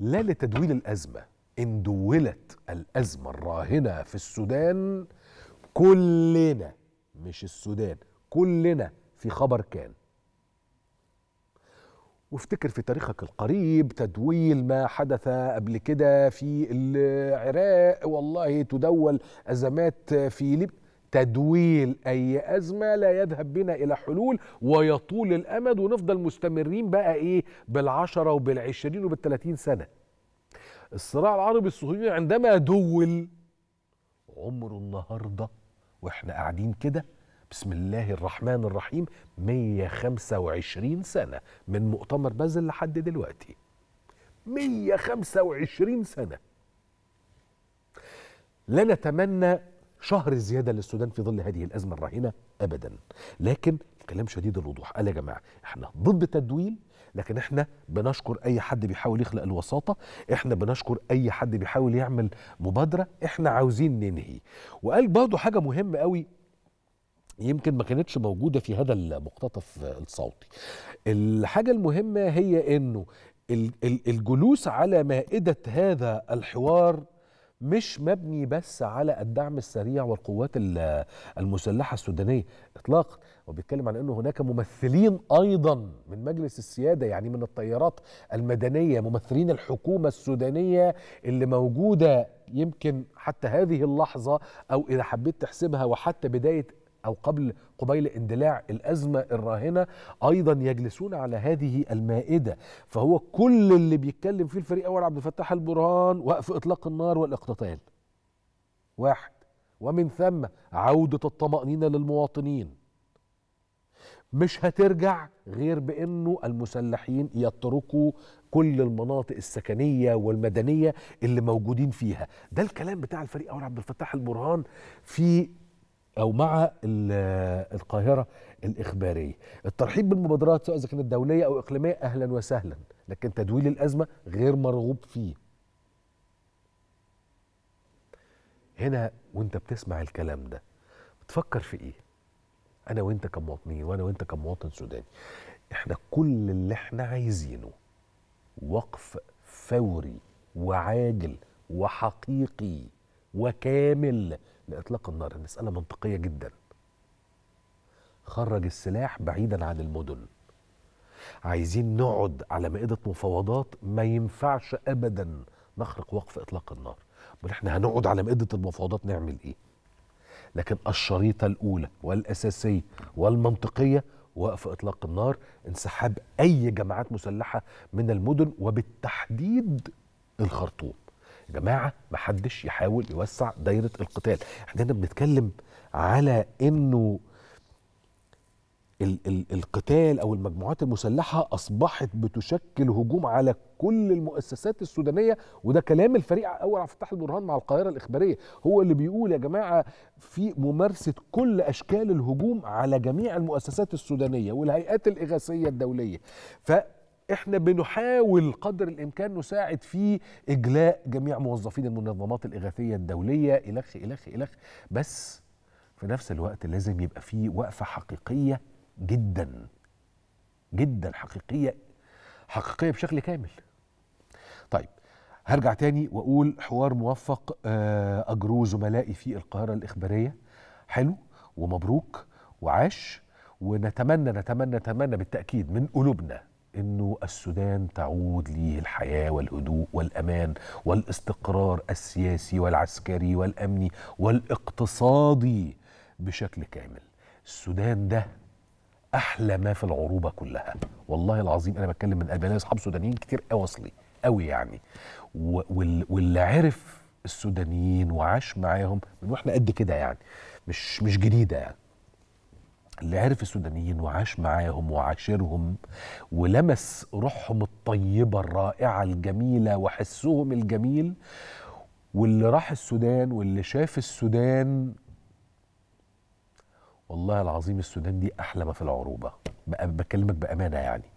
لا لتدويل الازمه ان دولت الازمه الراهنه في السودان كلنا مش السودان كلنا في خبر كان وافتكر في تاريخك القريب تدويل ما حدث قبل كده في العراق والله تدول ازمات في ليبيا تدويل اي ازمه لا يذهب بنا الى حلول ويطول الامد ونفضل مستمرين بقى ايه بالعشره وبالعشرين وبالثلاثين سنه الصراع العربي الصهيوني عندما دول عمر النهارده واحنا قاعدين كده بسم الله الرحمن الرحيم 125 سنه من مؤتمر بازل لحد دلوقتي 125 سنه لا نتمنى شهر زيادة للسودان في ظل هذه الأزمة الراهنة أبدا لكن كلام شديد الوضوح قال يا جماعة احنا ضد التدويل لكن احنا بنشكر اي حد بيحاول يخلق الوساطه احنا بنشكر اي حد بيحاول يعمل مبادره احنا عاوزين ننهي وقال برضه حاجه مهمه قوي يمكن ما كانتش موجوده في هذا المقتطف الصوتي الحاجه المهمه هي انه الجلوس على مائده هذا الحوار مش مبني بس على الدعم السريع والقوات المسلحة السودانية إطلاقا وبيتكلم عن أنه هناك ممثلين أيضا من مجلس السيادة يعني من الطيارات المدنية ممثلين الحكومة السودانية اللي موجودة يمكن حتى هذه اللحظة أو إذا حبيت تحسبها وحتى بداية أو قبل قبيل اندلاع الأزمة الراهنة أيضا يجلسون على هذه المائدة فهو كل اللي بيتكلم فيه الفريق أول عبد الفتاح البرهان وقف إطلاق النار والاقتتال واحد ومن ثم عودة الطمأنينة للمواطنين مش هترجع غير بانه المسلحين يتركوا كل المناطق السكنيه والمدنيه اللي موجودين فيها ده الكلام بتاع الفريق اول عبد الفتاح البرهان في او مع القاهره الاخباريه الترحيب بالمبادرات سواء اذا كانت دوليه او اقليميه اهلا وسهلا لكن تدويل الازمه غير مرغوب فيه هنا وانت بتسمع الكلام ده بتفكر في ايه انا وانت كمواطنين وانا وانت كمواطن سوداني احنا كل اللي احنا عايزينه وقف فوري وعاجل وحقيقي وكامل لإطلاق النار المسألة منطقية جدا خرج السلاح بعيدا عن المدن عايزين نقعد على مائدة مفاوضات ما ينفعش أبدا نخرق وقف إطلاق النار امال احنا هنقعد على مائدة المفاوضات نعمل إيه لكن الشريطة الأولى والأساسية والمنطقية وقف إطلاق النار انسحاب أي جماعات مسلحة من المدن وبالتحديد الخرطوم يا جماعه محدش يحاول يوسع دايره القتال احنا هنا بنتكلم على انه ال ال القتال او المجموعات المسلحه اصبحت بتشكل هجوم على كل المؤسسات السودانيه وده كلام الفريق اول عبد الفتاح البرهان مع القاهره الاخباريه هو اللي بيقول يا جماعه في ممارسه كل اشكال الهجوم على جميع المؤسسات السودانيه والهيئات الاغاثيه الدوليه ف احنا بنحاول قدر الامكان نساعد في اجلاء جميع موظفين المنظمات الاغاثيه الدوليه الخ الخ الخ بس في نفس الوقت لازم يبقى في وقفه حقيقيه جدا جدا حقيقيه حقيقيه بشكل كامل طيب هرجع تاني واقول حوار موفق آه، اجروه زملائي في القاهره الاخباريه حلو ومبروك وعاش ونتمنى نتمنى نتمنى بالتاكيد من قلوبنا انه السودان تعود ليه الحياه والهدوء والامان والاستقرار السياسي والعسكري والامني والاقتصادي بشكل كامل. السودان ده احلى ما في العروبه كلها، والله العظيم انا بتكلم من قلبي انا اصحاب سودانيين كتير قوي اصلي قوي يعني واللي عرف السودانيين وعاش معاهم من واحنا قد كده يعني مش مش جديده يعني اللي عرف السودانيين وعاش معاهم وعاشرهم ولمس روحهم الطيبة الرائعة الجميلة وحسهم الجميل واللي راح السودان واللي شاف السودان والله العظيم السودان دي أحلى ما في العروبة بكلمك بأمانة يعني